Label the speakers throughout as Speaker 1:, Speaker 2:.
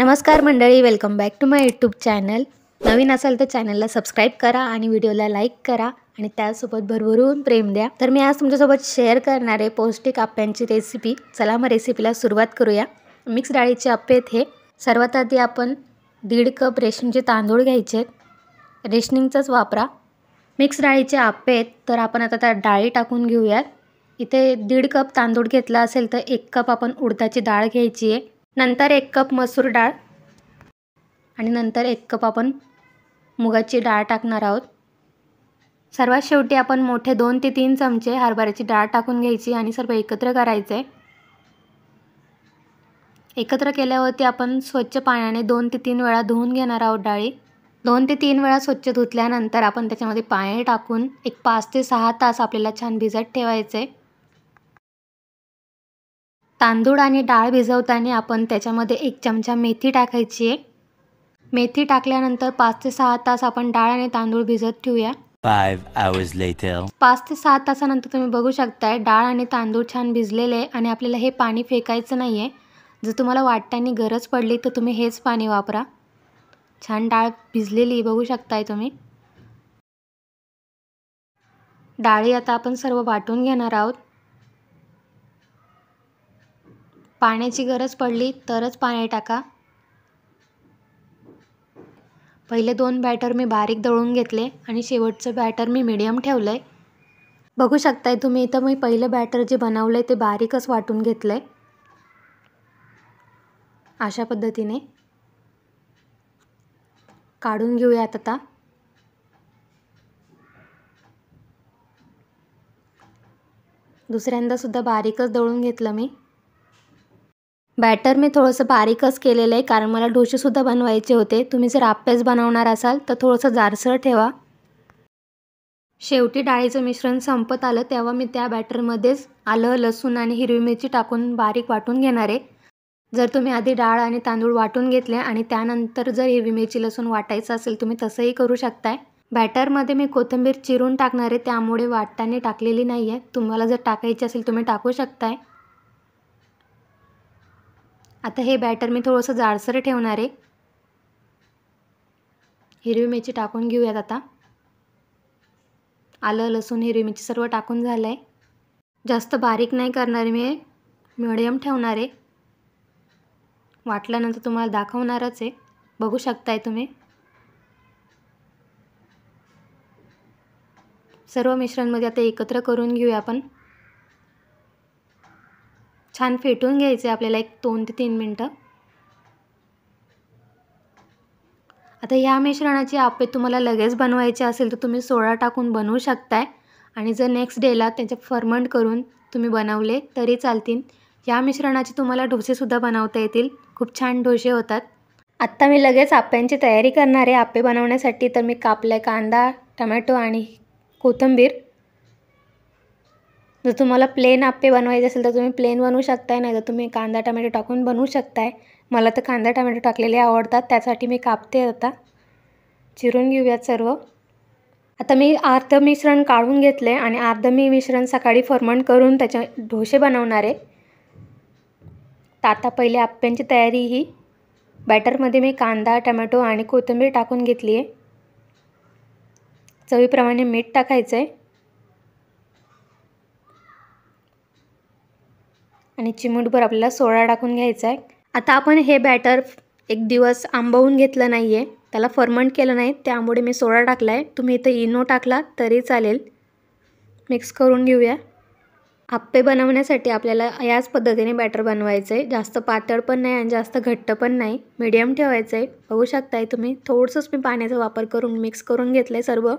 Speaker 1: नमस्कार मंडळी welcome back to my YouTube channel नवीन असाल तर चॅनलला सबस्क्राईब करा आणि व्हिडिओला लाईक करा आणि त्यासोबत भरभरून प्रेम द्या तर मी आज तुमच्यासोबत शेअर करणारे पौष्टिक आप्यांची रेसिपी चला मग रेसिपीला सुरुवात करूया मिक्स डाळीचे आप्पे आहेत हे सर्वात आधी आपण दीड कप रेशनचे तांदूळ घ्यायचे रेशनिंगचाच वापरा मिक्स डाळीचे आप्पे आहेत तर आपण आता त्या डाळी टाकून घेऊयात इथे दीड कप तांदूळ घेतला असेल तर एक कप आपण उडदाची डाळ घ्यायची आहे नंतर एक कप मसूर डाळ आणि नंतर एक कप आपण मुगाची डाळ टाकणार आहोत सर्वात शेवटी आपण मोठे दोन ते तीन चमचे हरभऱ्याची डाळ टाकून घ्यायची आणि सर्व एकत्र करायचे एकत्र केल्यावरती आपण स्वच्छ पाण्याने दोन ते तीन वेळा धुवून घेणार आहोत डाळी दोन ते तीन वेळा स्वच्छ धुतल्यानंतर आपण त्याच्यामध्ये पाणी टाकून एक पाच ते सहा तास आपल्याला छान भिजत ठेवायचे तांदूळ आणि डाळ भिजवताना आपण त्याच्यामध्ये एक चमचा मेथी टाकायची आहे मेथी टाकल्यानंतर पाच ते सहा तास आपण डाळ आणि तांदूळ भिजत ठेवूया पाच ते सहा तासानंतर तुम्ही बघू शकताय डाळ आणि तांदूळ छान भिजलेले आहे आणि आपल्याला हे पाणी फेकायचं नाही आहे जर तुम्हाला वाटतानी गरज पडली तर तुम्ही हेच पाणी वापरा छान डाळ भिजलेली बघू शकताय तुम्ही डाळी आता आपण सर्व वाटून घेणार आहोत पाण्याची गरज पडली तरच पाणी टाका पहिले दोन बॅटर मी बारीक दळून घेतले आणि शेवटचं बॅटर मी मिडियम ठेवलं आहे बघू शकताय तुम्ही इथं मी पहिलं बॅटर जे बनवलं आहे ते बारीकच वाटून घेतलं आहे अशा पद्धतीने काढून घेऊयात आता दुसऱ्यांदासुद्धा बारीकच दळून घेतलं मी बॅटर मी थोडंसं बारीकच केलेलं आहे कारण मला डोसेसुद्धा बनवायचे होते तुम्ही जर आप्पेच बनवणार असाल तर थोडंसं जाडसर ठेवा शेवटी डाळीचं मिश्रण संपत आलं तेव्हा मी त्या बॅटरमध्येच आलं लसूण आणि हिरवी मिरची टाकून बारीक वाटून घेणार आहे जर तुम्ही आधी डाळ आणि तांदूळ वाटून घेतले आणि त्यानंतर जर हिरवी मिरची लसूण वाटायचं असेल तुम्ही तसंही करू शकताय बॅटरमध्ये मी कोथिंबीर चिरून टाकणार आहे त्यामुळे वाटताने टाकलेली नाही आहे तुम्हाला जर टाकायची असेल तुम्ही टाकू शकताय आता हे बॅटर मी थोडंसं जाडसर ठेवणार आहे हिरवी मिरची टाकून घेऊयात आता आलं लसूण हिरवी मिरची सर्व टाकून झालं आहे जास्त बारीक नाही करणार मी मिडियम ठेवणार आहे वाटल्यानंतर तुम्हाला दाखवणारच आहे बघू शकताय तुम्ही सर्व मिश्रणमध्ये आता एकत्र करून घेऊया आपण छान फेटून घ्यायचे आपल्याला एक दोन ते तीन मिनटं आता ह्या मिश्रणाचे आपे तुम्हाला लगेच बनवायचे असेल तर तुम्ही सोडा टाकून बनवू शकताय आणि जर नेक्स्ट डेला त्याचे फर्मंट करून तुम्ही बनवले तरी चालतील या मिश्रणाचे तुम्हाला डोसेसुद्धा बनवता येतील खूप छान डोसे होतात आत्ता मी लगेच आप्यांची तयारी करणार आहे आपे बनवण्यासाठी तर मी कापलं कांदा टमॅटो आणि कोथिंबीर जर तुम्हाला प्लेन आप्पे बनवायचे असेल तर तुम्ही प्लेन बनवू शकताय नाही तर तुम्ही कांदा टमॅटो टाकून बनवू शकताय मला तर कांदा टमॅटो टाकलेले आवडतात त्यासाठी मी कापते आता चिरून घेऊयात सर्व आता मी अर्ध मिश्रण काढून घेतले आणि अर्ध मी मिश्रण सकाळी फर्मंट करून त्याच्या ढोसे बनवणार आहे तर आता पहिले आप्प्यांची तयारी ही बॅटरमध्ये मी कांदा टमॅटो आणि कोथिंबीर टाकून घेतली आहे चवीप्रमाणे मीठ टाकायचं आहे आणि चिमूटभर आपल्याला सोडा टाकून घ्यायचा आहे आता आपण हे बॅटर एक दिवस आंबवून घेतलं नाही आहे त्याला फर्मंट केलं नाही त्यामुळे मी सोडा टाकला आहे तुम्ही इथं इनो टाकला तरी चालेल मिक्स करून घेऊया आप्पे बनवण्यासाठी आपल्याला याच पद्धतीने बॅटर बनवायचं आहे जास्त पातळ पण नाही आणि जास्त घट्ट पण नाही मिडियम ठेवायचं आहे बघू शकताय तुम्ही थोडंसंच मी पाण्याचा वापर करून मिक्स करून घेतलं आहे सर्व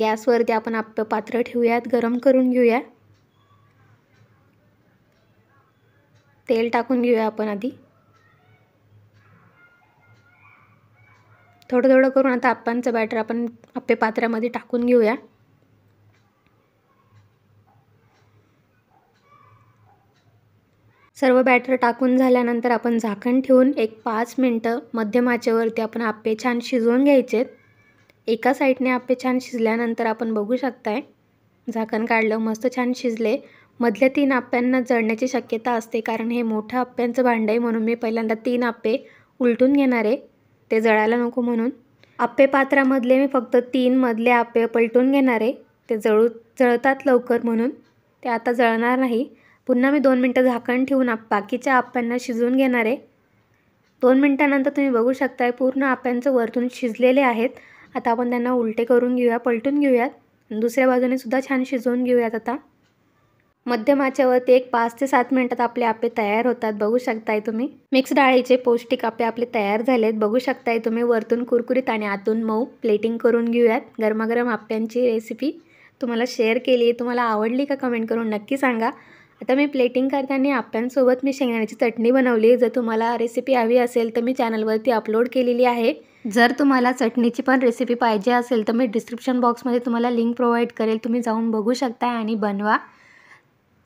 Speaker 1: गॅसवरती आपण आप्पे पात्र ठेवूयात गरम करून घेऊया तेल टाकून घेऊया आपण आधी थोडं थोडं करून आता आप्पांचं बॅटर आपण आप्पे पात्रामध्ये टाकून घेऊया सर्व बॅटर टाकून झाल्यानंतर आपण झाकण ठेवून एक पाच मिनटं मध्यम आचेवरती आपण आप्पे छान शिजवून घ्यायचेत एका साईडने आप्पे छान शिजल्यानंतर आपण बघू शकताय झाकण काढलं मस्त छान शिजले मधल्या तीन आप्यांना जळण्याची शक्यता असते कारण हे मोठं आप्यांचं भांडं आहे म्हणून मी पहिल्यांदा तीन आप्पे उलटून घेणार आहे ते जळायला नको म्हणून आप्पे पात्रामधले मी फक्त तीन मधले आप्पे पलटून घेणार आहे ते जळू जळतात लवकर म्हणून ते आता जळणार नाही पुन्हा मी दोन मिनटं झाकण ठेवून आप बाकीच्या आप्यांना शिजवून घेणार आहे दोन मिनटानंतर तुम्ही बघू शकताय पूर्ण आप्यांचं वरतून शिजलेले आहेत आता आपण त्यांना उलटे करून घेऊया पलटून घेऊयात दुसऱ्या बाजूने सुद्धा छान शिजवून घेऊयात आता मध्यमाच्यावरती एक पाच ते सात मिनटात आपले आपे तयार होतात बघू शकताय तुम्ही मिक्स डाळीचे पौष्टिक आपे आपले तयार झालेत बघू शकताय तुम्ही वरतून कुरकुरीत आणि आतून मऊ प्लेटिंग करून घेऊयात गरमागरम आप्यांची रेसिपी तुम्हाला शेअर केली आहे तुम्हाला आवडली का कमेंट करून नक्की सांगा आता मी प्लेटिंग करताना आप्यांसोबत मी शेंगदाण्याची चटणी बनवली जर तुम्हाला रेसिपी हवी असेल तर मी चॅनलवरती अपलोड केलेली आहे जर तुम्हाला चटणीची पण रेसिपी पाहिजे असेल तर मी डिस्क्रिप्शन बॉक्समध्ये तुम्हाला लिंक प्रोव्हाइड करेल तुम्ही जाऊन बघू शकता आणि बनवा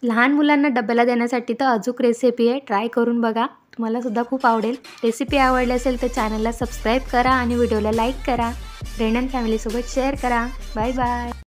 Speaker 1: लहान मुलांना डब्याला देण्यासाठी तर अजूक रेसिपी आहे ट्राय करून बघा तुम्हाला सुद्धा खूप आवडेल रेसिपी आवडली असेल तर चॅनलला सबस्क्राईब करा आणि व्हिडिओला लाईक करा फ्रेंड अँड फॅमिलीसोबत शेअर करा बाय बाय